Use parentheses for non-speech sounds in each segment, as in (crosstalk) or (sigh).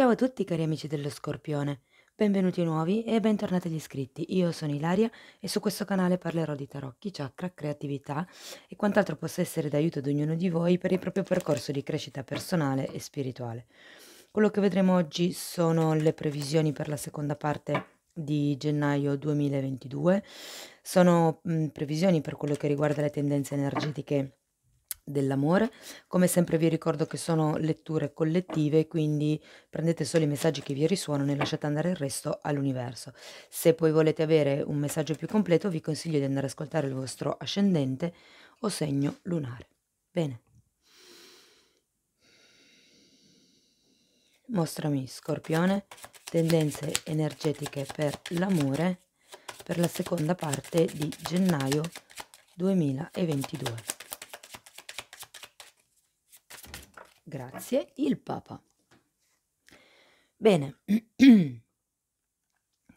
Ciao a tutti cari amici dello Scorpione, benvenuti nuovi e bentornati agli iscritti. Io sono Ilaria e su questo canale parlerò di tarocchi, chakra, creatività e quant'altro possa essere d'aiuto ad ognuno di voi per il proprio percorso di crescita personale e spirituale. Quello che vedremo oggi sono le previsioni per la seconda parte di gennaio 2022, sono mh, previsioni per quello che riguarda le tendenze energetiche dell'amore. Come sempre vi ricordo che sono letture collettive, quindi prendete solo i messaggi che vi risuonano e lasciate andare il resto all'universo. Se poi volete avere un messaggio più completo vi consiglio di andare ad ascoltare il vostro ascendente o segno lunare. Bene. Mostrami Scorpione, tendenze energetiche per l'amore per la seconda parte di gennaio 2022. Grazie, il Papa. Bene, (clears throat)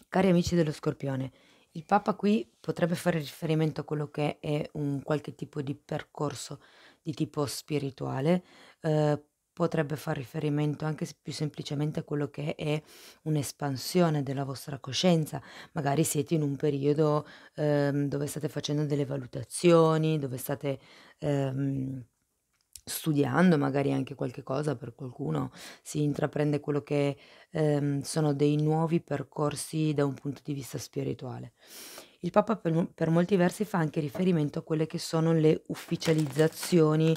cari amici dello Scorpione, il Papa qui potrebbe fare riferimento a quello che è un qualche tipo di percorso di tipo spirituale, eh, potrebbe fare riferimento anche più semplicemente a quello che è un'espansione della vostra coscienza. Magari siete in un periodo ehm, dove state facendo delle valutazioni, dove state ehm, studiando magari anche qualche cosa per qualcuno, si intraprende quello che ehm, sono dei nuovi percorsi da un punto di vista spirituale. Il Papa per, per molti versi fa anche riferimento a quelle che sono le ufficializzazioni,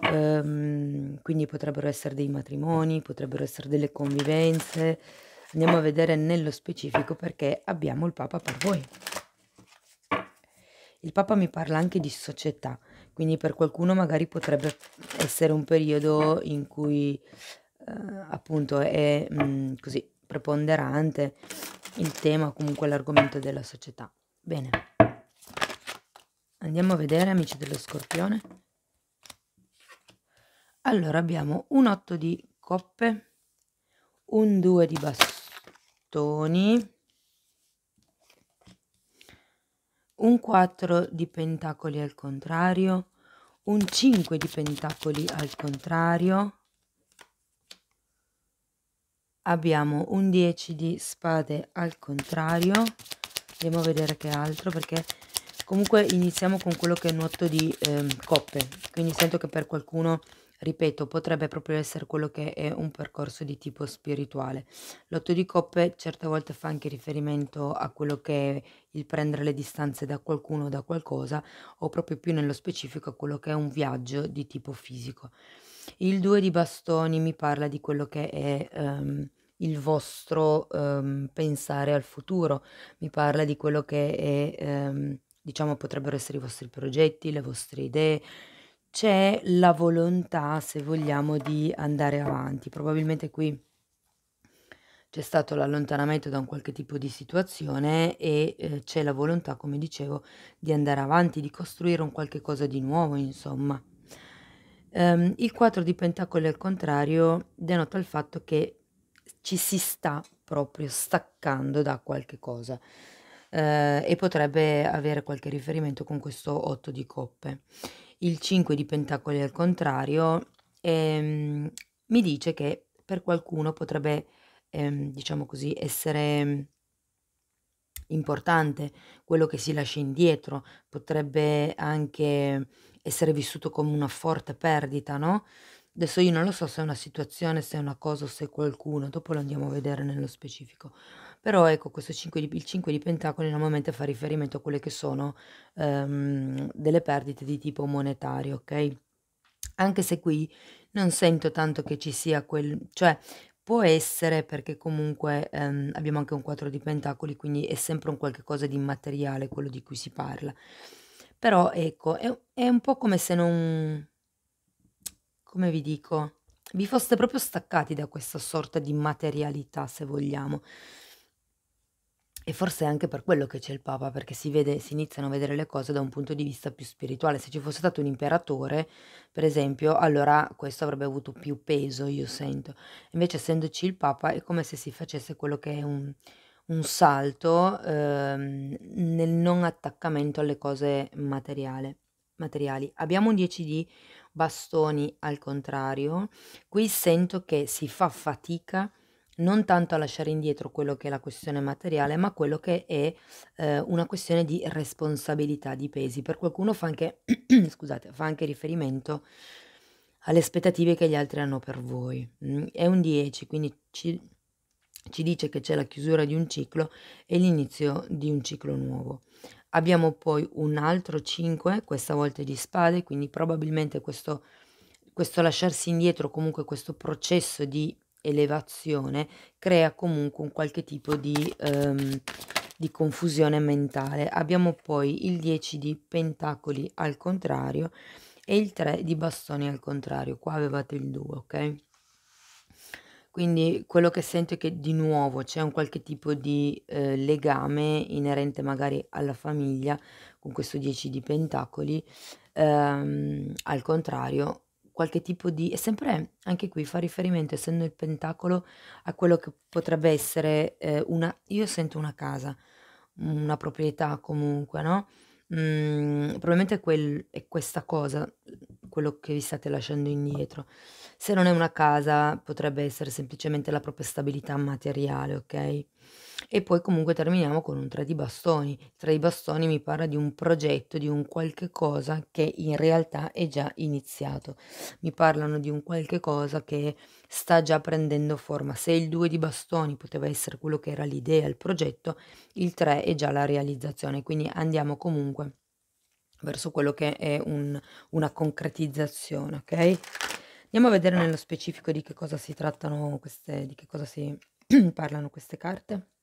ehm, quindi potrebbero essere dei matrimoni, potrebbero essere delle convivenze. Andiamo a vedere nello specifico perché abbiamo il Papa per voi. Il Papa mi parla anche di società, quindi per qualcuno magari potrebbe essere un periodo in cui eh, appunto è mh, mm, così preponderante il tema, comunque l'argomento della società. Bene. Andiamo a vedere, amici dello scorpione. Allora abbiamo un 8 di coppe, un 2 di bastoni, un 4 di pentacoli al contrario, un 5 di pentacoli al contrario, abbiamo un 10 di spade al contrario, andiamo a vedere che altro perché comunque iniziamo con quello che è un 8 di eh, coppe, quindi sento che per qualcuno ripeto, potrebbe proprio essere quello che è un percorso di tipo spirituale. L'otto di coppe certe volte fa anche riferimento a quello che è il prendere le distanze da qualcuno o da qualcosa, o proprio più nello specifico a quello che è un viaggio di tipo fisico. Il due di bastoni mi parla di quello che è... Um, il vostro um, pensare al futuro, mi parla di quello che è, um, diciamo, potrebbero essere i vostri progetti, le vostre idee, c'è la volontà, se vogliamo, di andare avanti. Probabilmente qui c'è stato l'allontanamento da un qualche tipo di situazione e eh, c'è la volontà, come dicevo, di andare avanti, di costruire un qualche cosa di nuovo, insomma. Um, il 4 di Pentacoli al contrario denota il fatto che ci si sta proprio staccando da qualche cosa eh, e potrebbe avere qualche riferimento con questo 8 di coppe il 5 di Pentacoli al contrario, ehm, mi dice che per qualcuno potrebbe, ehm, diciamo così, essere mm, importante quello che si lascia indietro, potrebbe anche essere vissuto come una forte perdita, no? Adesso io non lo so se è una situazione, se è una cosa o se è qualcuno, dopo lo andiamo a vedere nello specifico. Però ecco, questo 5 di, il 5 di Pentacoli normalmente fa riferimento a quelle che sono um, delle perdite di tipo monetario, ok? Anche se qui non sento tanto che ci sia quel... cioè può essere perché comunque um, abbiamo anche un 4 di Pentacoli, quindi è sempre un qualche cosa di immateriale quello di cui si parla. Però ecco, è, è un po' come se non... come vi dico vi foste proprio staccati da questa sorta di materialità, se vogliamo. E forse è anche per quello che c'è il Papa, perché si vede si iniziano a vedere le cose da un punto di vista più spirituale. Se ci fosse stato un imperatore, per esempio, allora questo avrebbe avuto più peso, io sento. Invece, essendoci il Papa, è come se si facesse quello che è un, un salto ehm, nel non attaccamento alle cose materiale, materiali. Abbiamo un 10 di bastoni al contrario. Qui sento che si fa fatica a non tanto a lasciare indietro quello che è la questione materiale, ma quello che è eh, una questione di responsabilità, di pesi. Per qualcuno fa anche, (clears throat) scusate, fa anche riferimento alle aspettative che gli altri hanno per voi. Mm. È un 10, quindi ci, ci dice che c'è la chiusura di un ciclo e l'inizio di un ciclo nuovo. Abbiamo poi un altro 5, questa volta di spade, quindi probabilmente questo, questo lasciarsi indietro, comunque questo processo di elevazione crea comunque un qualche tipo di, ehm, di confusione mentale. Abbiamo poi il 10 di pentacoli al contrario e il 3 di bastoni al contrario. Qua avevate il 2, ok? Quindi quello che sento è che di nuovo c'è un qualche tipo di eh, legame inerente magari alla famiglia con questo 10 di pentacoli, ehm, al contrario qualche tipo di... e sempre anche qui fa riferimento, essendo il pentacolo, a quello che potrebbe essere eh, una... io sento una casa, una proprietà comunque, no? Mm, probabilmente quel, è questa cosa, quello che vi state lasciando indietro. Se non è una casa, potrebbe essere semplicemente la propria stabilità materiale, ok? E poi comunque terminiamo con un 3 di bastoni. 3 di bastoni mi parla di un progetto, di un qualche cosa che in realtà è già iniziato. Mi parlano di un qualche cosa che sta già prendendo forma. Se il 2 di bastoni poteva essere quello che era l'idea, il progetto, il 3 è già la realizzazione. Quindi andiamo comunque verso quello che è un, una concretizzazione, ok? Andiamo a vedere nello specifico di che cosa si trattano queste, di che cosa si (clears throat) parlano queste carte.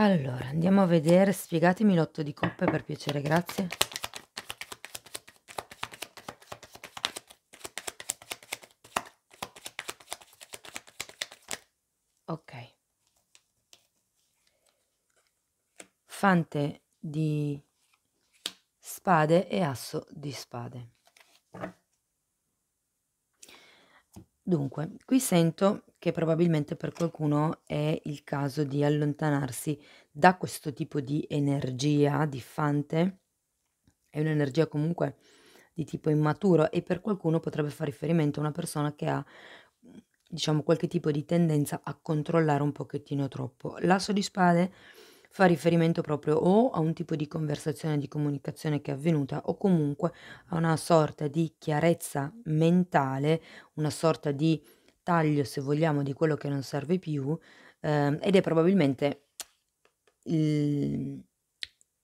Allora, andiamo a vedere, spiegatemi l'otto di coppe per piacere, grazie. Ok. Fante di spade e asso di spade. Dunque, qui sento che probabilmente per qualcuno è il caso di allontanarsi da questo tipo di energia diffante, è un'energia comunque di tipo immaturo e per qualcuno potrebbe fare riferimento a una persona che ha diciamo qualche tipo di tendenza a controllare un pochettino troppo. L'asso di spade fa riferimento proprio o a un tipo di conversazione, di comunicazione che è avvenuta o comunque a una sorta di chiarezza mentale, una sorta di taglio, se vogliamo, di quello che non serve più eh, ed è probabilmente il,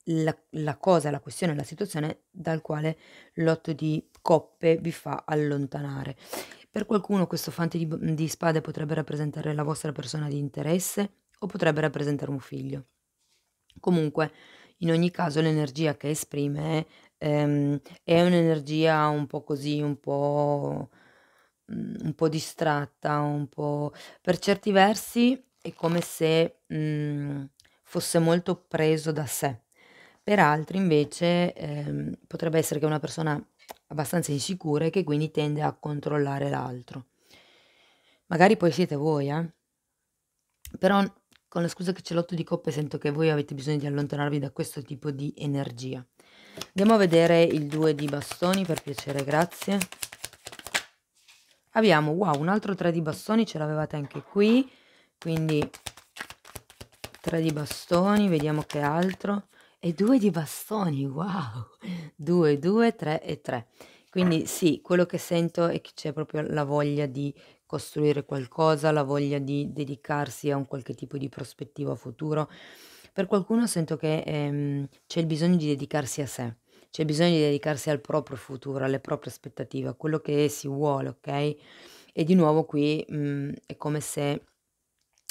la, la, cosa, la questione, la situazione dal quale l'otto di coppe vi fa allontanare. Per qualcuno questo fante di, di spade potrebbe rappresentare la vostra persona di interesse o potrebbe rappresentare un figlio. Comunque, in ogni caso, l'energia che esprime ehm, è un'energia un po' così, un po', mm, un po' distratta, un po'... Per certi versi è come se mh, mm, fosse molto preso da sé. Per altri invece ehm, potrebbe essere che è una persona abbastanza insicura e che quindi tende a controllare l'altro. Magari poi siete voi, eh? Però con la scusa che c'è l'otto di coppe sento che voi avete bisogno di allontanarvi da questo tipo di energia. Andiamo a vedere il 2 di bastoni, per piacere, grazie. Abbiamo, wow, un altro 3 di bastoni, ce l'avevate anche qui, quindi 3 di bastoni, vediamo che altro. E 2 di bastoni, wow, 2, 2, 3 e 3. Quindi sì, quello che sento è che c'è proprio la voglia di costruire qualcosa, la voglia di dedicarsi a un qualche tipo di prospettiva futuro. Per qualcuno sento che ehm, c'è il bisogno di dedicarsi a sé, c'è bisogno di dedicarsi al proprio futuro, alle proprie aspettative, a quello che si vuole, ok? E di nuovo qui mh, mhmm, è come se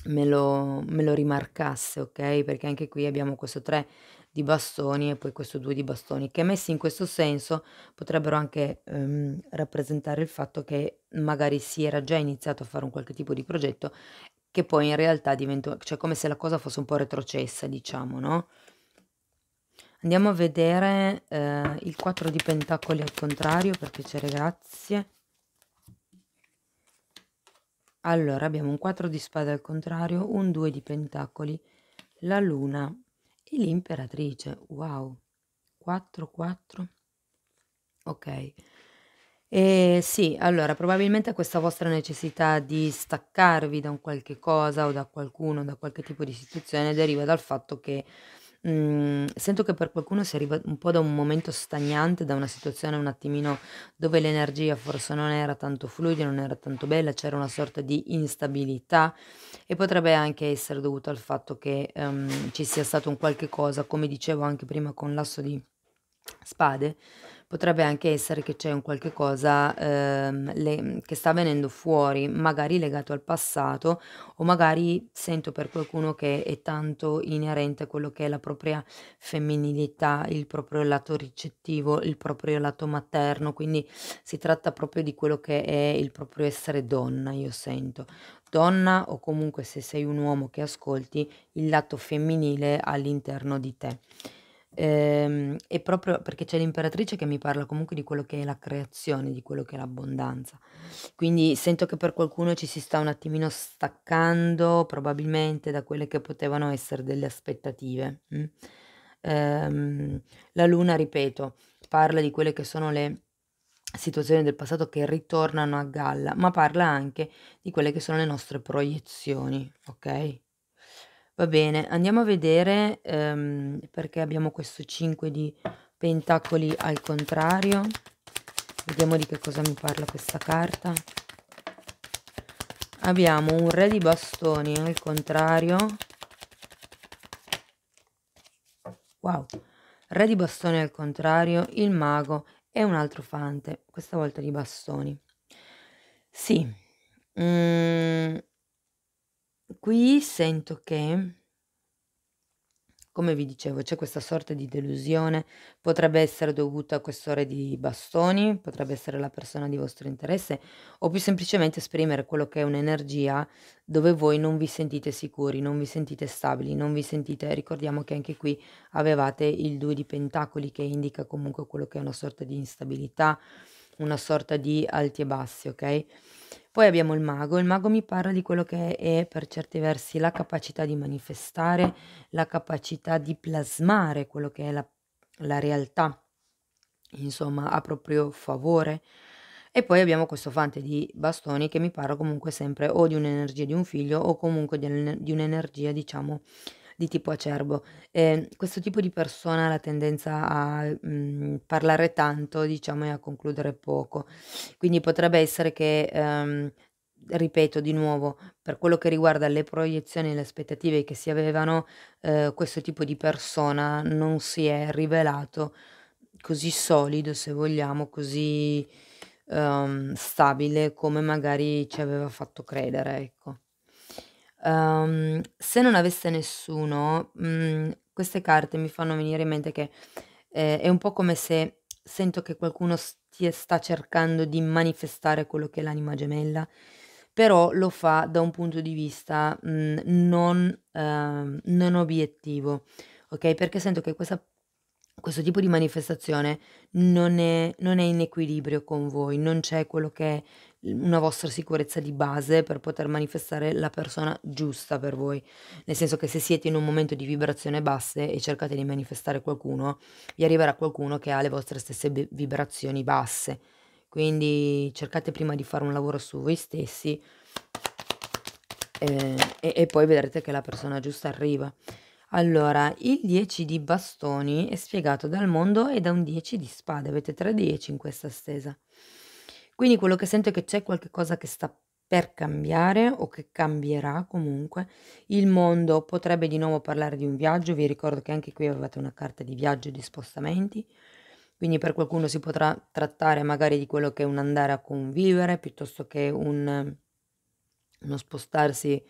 me lo me lo rimarcasse, ok? perché anche qui abbiamo questo 3 di bastoni e poi questo 2 di bastoni, che messi in questo senso potrebbero anche, ehm, rappresentare il fatto che magari si era già iniziato a fare un qualche tipo di progetto che poi in realtà diventa, cioè come se la cosa fosse un po' retrocessa diciamo, no? Andiamo a vedere, ehm, il 4 di pentacoli al contrario per piacere, grazie. Allora, abbiamo un 4 di spade al contrario, un 2 di pentacoli, la luna e l'imperatrice. Wow, 4, 4. Ok. E sì, allora, probabilmente questa vostra necessità di staccarvi da un qualche cosa o da qualcuno, da qualche tipo di situazione, deriva dal fatto che Mm, sento che per qualcuno si arriva un po' da un momento stagnante, da una situazione un attimino dove l'energia forse non era tanto fluida, non era tanto bella, c'era una sorta di instabilità e potrebbe anche essere dovuto al fatto che, ehm, ci sia stato un qualche cosa, come dicevo anche prima con l'asso di spade, Potrebbe anche essere che c'è un qualche cosa ehm, le- che sta venendo fuori, magari legato al passato, o magari sento per qualcuno che è tanto inerente a quello che è la propria femminilità, il proprio lato ricettivo, il proprio lato materno, quindi si tratta proprio di quello che è il proprio essere donna, io sento. Donna o comunque se sei un uomo che ascolti il lato femminile all'interno di te. Ehm, e proprio perché c'è l'imperatrice che mi parla comunque di quello che è la creazione, di quello che è l'abbondanza. Quindi sento che per qualcuno ci si sta un attimino staccando probabilmente da quelle che potevano essere delle aspettative. mm. Ehm, la luna, ripeto, parla di quelle che sono le situazioni del passato che ritornano a galla, ma parla anche di quelle che sono le nostre proiezioni, ok? Va bene, andiamo a vedere ehm, perché abbiamo questo 5 di pentacoli al contrario. Vediamo di che cosa mi parla questa carta. Abbiamo un re di bastoni al contrario. Wow. Re di bastoni al contrario, il mago e un altro fante, questa volta di bastoni. Sì. Mm qui sento che, come vi dicevo, c'è questa sorta di delusione, potrebbe essere dovuta a quest'ora di bastoni, potrebbe essere la persona di vostro interesse, o più semplicemente esprimere quello che è un'energia dove voi non vi sentite sicuri, non vi sentite stabili, non vi sentite, ricordiamo che anche qui avevate il 2 di pentacoli che indica comunque quello che è una sorta di instabilità, una sorta di alti e bassi, ok? Poi abbiamo il mago, il mago mi parla di quello che è per certi versi la capacità di manifestare, la capacità di plasmare quello che è la, la realtà, insomma, a proprio favore. E poi abbiamo questo fante di bastoni che mi parla comunque sempre o di un'energia di un figlio o comunque di un'energia, diciamo, di tipo acerbo. E ehm, questo tipo di persona ha la tendenza a mh, mhmm, parlare tanto, diciamo, e a concludere poco. Quindi potrebbe essere che ehm, ripeto di nuovo, per quello che riguarda le proiezioni e le aspettative che si avevano, eh, questo tipo di persona non si è rivelato così solido, se vogliamo, così um, stabile come magari ci aveva fatto credere, ecco. Ehm, se non avesse nessuno, mhmm, queste carte mi fanno venire in mente che, ehm, è un po' come se sento che qualcuno stia, sta cercando di manifestare quello che è l'anima gemella, però lo fa da un punto di vista, mhmm, non ehm, non obiettivo, ok? perché sento che questa questo tipo di manifestazione non è non è in equilibrio con voi, non c'è quello che una vostra sicurezza di base per poter manifestare la persona giusta per voi. Nel senso che se siete in un momento di vibrazione basse e cercate di manifestare qualcuno, vi arriverà qualcuno che ha le vostre stesse vibrazioni basse. Quindi cercate prima di fare un lavoro su voi stessi eh, e, e poi vedrete che la persona giusta arriva. Allora, il 10 di bastoni è spiegato dal mondo e da un 10 di spade. Avete 3 10 in questa stesa. Quindi quello che sento è che c'è qualcosa che sta per cambiare o che cambierà comunque. Il mondo potrebbe di nuovo parlare di un viaggio, vi ricordo che anche qui avevate una carta di viaggio e di spostamenti. Quindi per qualcuno si potrà trattare magari di quello che è un andare a convivere piuttosto che un, uno spostarsi,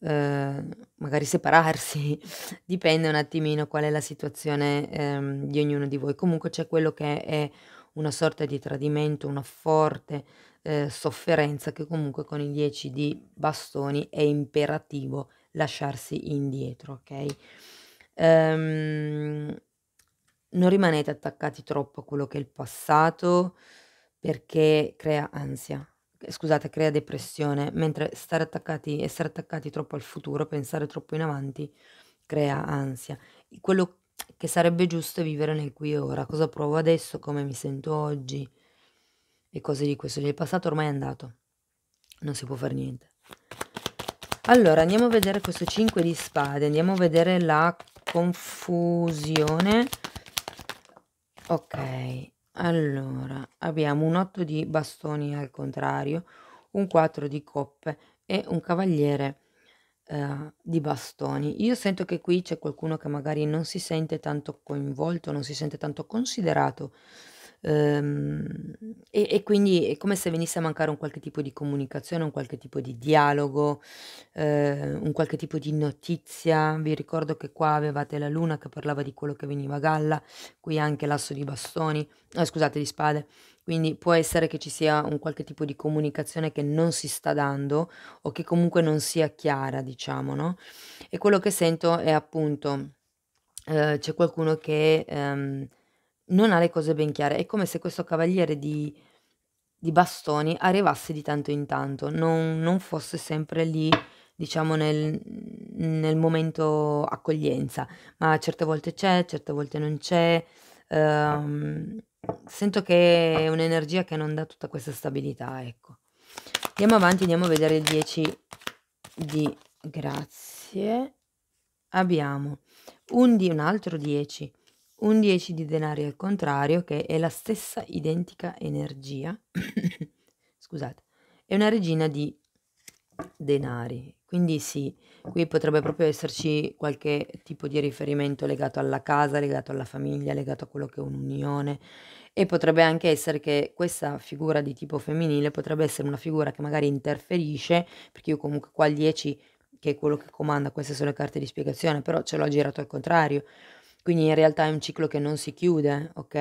eh, magari separarsi, (laughs) dipende un attimino qual è la situazione eh, di ognuno di voi. Comunque c'è quello che è una sorta di tradimento, una forte eh, sofferenza che comunque con i 10 di bastoni è imperativo lasciarsi indietro, ok? Um, non rimanete attaccati troppo a quello che è il passato perché crea ansia, scusate, crea depressione, mentre stare attaccati, essere attaccati troppo al futuro, pensare troppo in avanti, crea ansia. Quello che sarebbe giusto vivere nel qui e ora, cosa provo adesso, come mi sento oggi e cose di questo. Il passato ormai è andato, non si può fare niente. Allora, andiamo a vedere questo 5 di spade, andiamo a vedere la confusione. Ok, allora, abbiamo un 8 di bastoni al contrario, un 4 di coppe e un cavaliere ehm, di bastoni. Io sento che qui c'è qualcuno che magari non si sente tanto coinvolto, non si sente tanto considerato, ehm, e e quindi è come se venisse a mancare un qualche tipo di comunicazione, un qualche tipo di dialogo, ehm, un qualche tipo di notizia. Vi ricordo che qua avevate la luna che parlava di quello che veniva a galla, qui anche l'asso di bastoni, eh, scusate, di spade. Quindi può essere che ci sia un qualche tipo di comunicazione che non si sta dando o che comunque non sia chiara, diciamo, no? E quello che sento è appunto eh, c'è qualcuno che ehm, non ha le cose ben chiare. È come se questo cavaliere di, di bastoni arrivasse di tanto in tanto, non, non fosse sempre lì, diciamo, nel, nel, momento accoglienza, ma certe volte c'è, certe volte non c'è. Ehm, sento che è un'energia che non dà tutta questa stabilità, ecco. Andiamo avanti, andiamo a vedere il 10 di grazie. Abbiamo un, di, un altro 10, un 10 di denari al contrario, che è la stessa identica energia. (coughs) Scusate, è una regina di denari, quindi sì, qui potrebbe proprio esserci qualche tipo di riferimento legato alla casa, legato alla famiglia, legato a quello che è un'unione e potrebbe anche essere che questa figura di tipo femminile potrebbe essere una figura che magari interferisce, perché io comunque qua il 10 che è quello che comanda, queste sono le carte di spiegazione, però ce l'ho girato al contrario. Quindi in realtà è un ciclo che non si chiude, ok?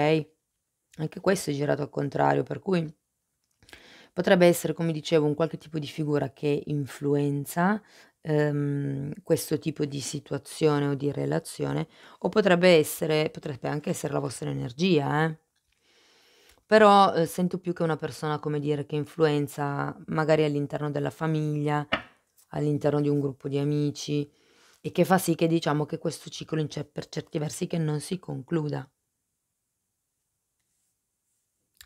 Anche questo è girato al contrario, per cui Potrebbe essere, come dicevo, un qualche tipo di figura che influenza, ehm, questo tipo di situazione o di relazione, o potrebbe essere, potrebbe anche essere la vostra energia, eh. Però eh, sento più che una persona, come dire, che influenza magari all'interno della famiglia, all'interno di un gruppo di amici e che fa sì che diciamo che questo ciclo in ce- per certi versi che non si concluda.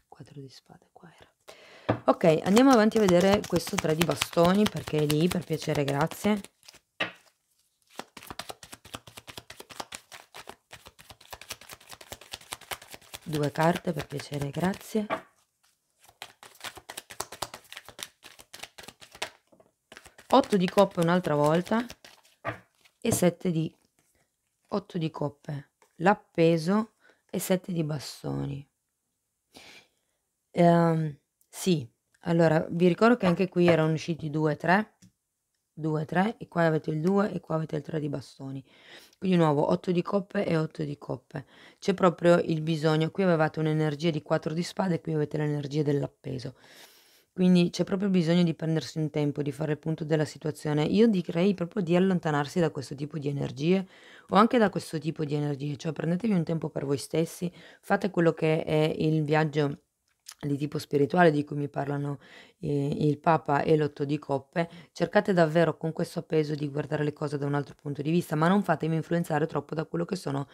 Quattro di spade, qua era ok andiamo avanti a vedere questo 3 di bastoni perché è lì per piacere grazie due carte per piacere grazie otto di coppe un'altra volta e 7 di 8 di coppe l'appeso e 7 di bastoni ehm, sì, allora vi ricordo che anche qui erano usciti 2, 3, 2, 3 e qua avete il 2 e qua avete il 3 di bastoni. Quindi di nuovo 8 di coppe e 8 di coppe. C'è proprio il bisogno, qui avevate un'energia di 4 di spada e qui avete l'energia dell'appeso. Quindi c'è proprio bisogno di prendersi un tempo, di fare il punto della situazione. Io direi proprio di allontanarsi da questo tipo di energie o anche da questo tipo di energie, cioè prendetevi un tempo per voi stessi, fate quello che è il viaggio di tipo spirituale di cui mi parlano eh, il Papa e l'Otto di Coppe, cercate davvero con questo appeso di guardare le cose da un altro punto di vista, ma non fatemi influenzare troppo da quello che sono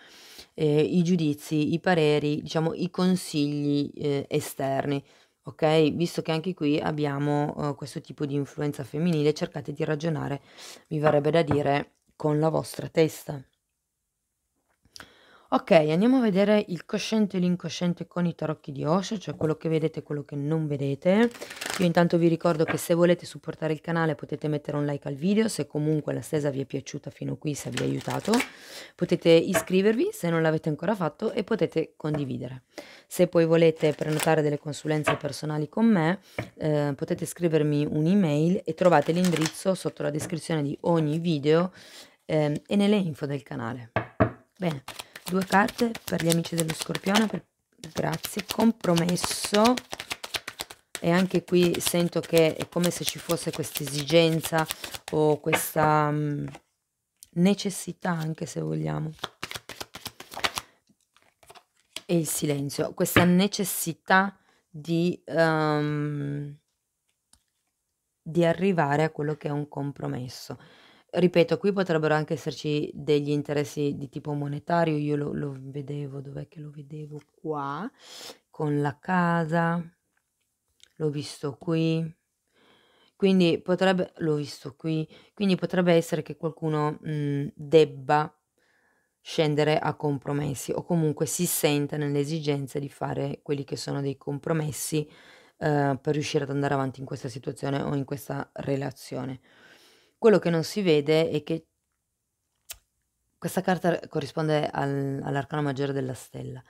eh, i giudizi, i pareri, diciamo i consigli eh, esterni. Ok, visto che anche qui abbiamo eh, questo tipo di influenza femminile, cercate di ragionare, mi verrebbe da dire, con la vostra testa. Ok, andiamo a vedere il cosciente e l'incosciente con i tarocchi di Osho, cioè quello che vedete e quello che non vedete. Io intanto vi ricordo che se volete supportare il canale potete mettere un like al video, se comunque la stesa vi è piaciuta fino qui, se vi ha aiutato. Potete iscrivervi se non l'avete ancora fatto e potete condividere. Se poi volete prenotare delle consulenze personali con me, eh, potete scrivermi un'email e trovate l'indirizzo sotto la descrizione di ogni video eh, e nelle info del canale. Bene due carte per gli amici dello scorpione per... grazie compromesso e anche qui sento che è come se ci fosse questa esigenza o questa mm, necessità anche se vogliamo e il silenzio questa necessità di um, di arrivare a quello che è un compromesso Ripeto, qui potrebbero anche esserci degli interessi di tipo monetario, io lo, lo vedevo, dov'è che lo vedevo? Qua, con la casa, l'ho visto qui, quindi potrebbe, l'ho visto qui, quindi potrebbe essere che qualcuno mh, mhmm, debba scendere a compromessi o comunque si senta nell'esigenza di fare quelli che sono dei compromessi eh, per riuscire ad andare avanti in questa situazione o in questa relazione. Quello che non si vede è che questa carta corrisponde al, all'arcano maggiore della stella.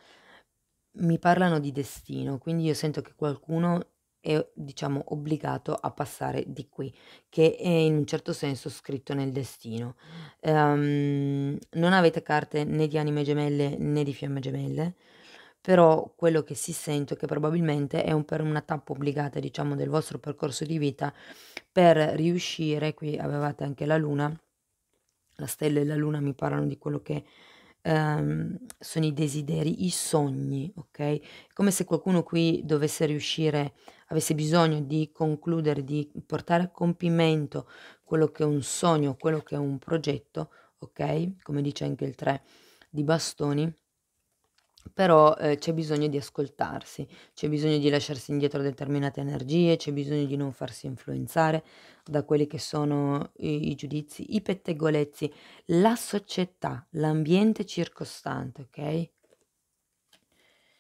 Mi parlano di destino, quindi io sento che qualcuno è, diciamo, obbligato a passare di qui, che è in un certo senso scritto nel destino. Um, non avete carte né di anime gemelle né di fiamme gemelle però quello che si sente è che probabilmente è un, per una tappa obbligata, diciamo, del vostro percorso di vita per riuscire, qui avevate anche la luna, la stella e la luna mi parlano di quello che ehm, sono i desideri, i sogni, ok? Come se qualcuno qui dovesse riuscire, avesse bisogno di concludere, di portare a compimento quello che è un sogno, quello che è un progetto, ok? Come dice anche il 3 di bastoni però, ehm, c'è bisogno di ascoltarsi, c'è bisogno di lasciarsi indietro determinate energie, c'è bisogno di non farsi influenzare da quelli che sono i i giudizi, i pettegolezzi, la società, l'ambiente circostante, ok?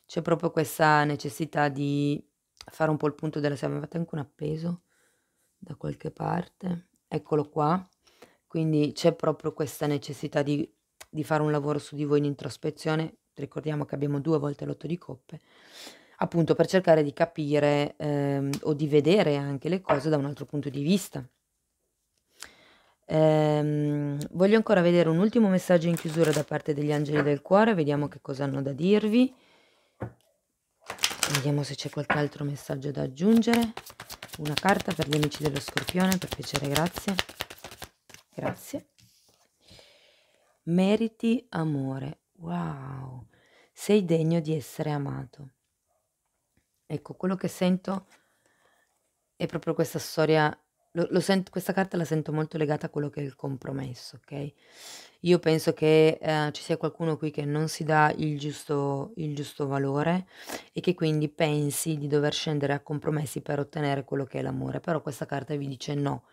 C'è proprio questa necessità di fare un po' il punto della se avevate anche un appeso da qualche parte? Eccolo qua. Quindi c'è proprio questa necessità di di fare un lavoro su di voi in introspezione ricordiamo che abbiamo due volte l'otto di coppe, appunto per cercare di capire ehm, o di vedere anche le cose da un altro punto di vista. Ehm, voglio ancora vedere un ultimo messaggio in chiusura da parte degli angeli del cuore, vediamo che cosa hanno da dirvi. Vediamo se c'è qualche altro messaggio da aggiungere. Una carta per gli amici dello scorpione, per piacere, grazie. Grazie. Meriti amore wow, sei degno di essere amato. Ecco, quello che sento è proprio questa storia, lo, lo sento, questa carta la sento molto legata a quello che è il compromesso, ok? Io penso che eh, ci sia qualcuno qui che non si dà il giusto, il giusto valore e che quindi pensi di dover scendere a compromessi per ottenere quello che è l'amore, però questa carta vi dice no,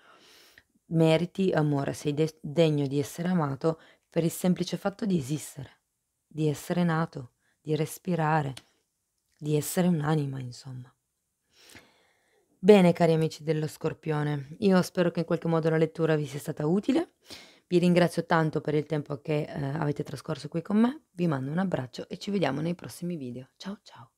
meriti amore, sei de- degno di essere amato per il semplice fatto di esistere di essere nato, di respirare, di essere un'anima, insomma. Bene, cari amici dello Scorpione, io spero che in qualche modo la lettura vi sia stata utile. Vi ringrazio tanto per il tempo che eh, avete trascorso qui con me, vi mando un abbraccio e ci vediamo nei prossimi video. Ciao ciao!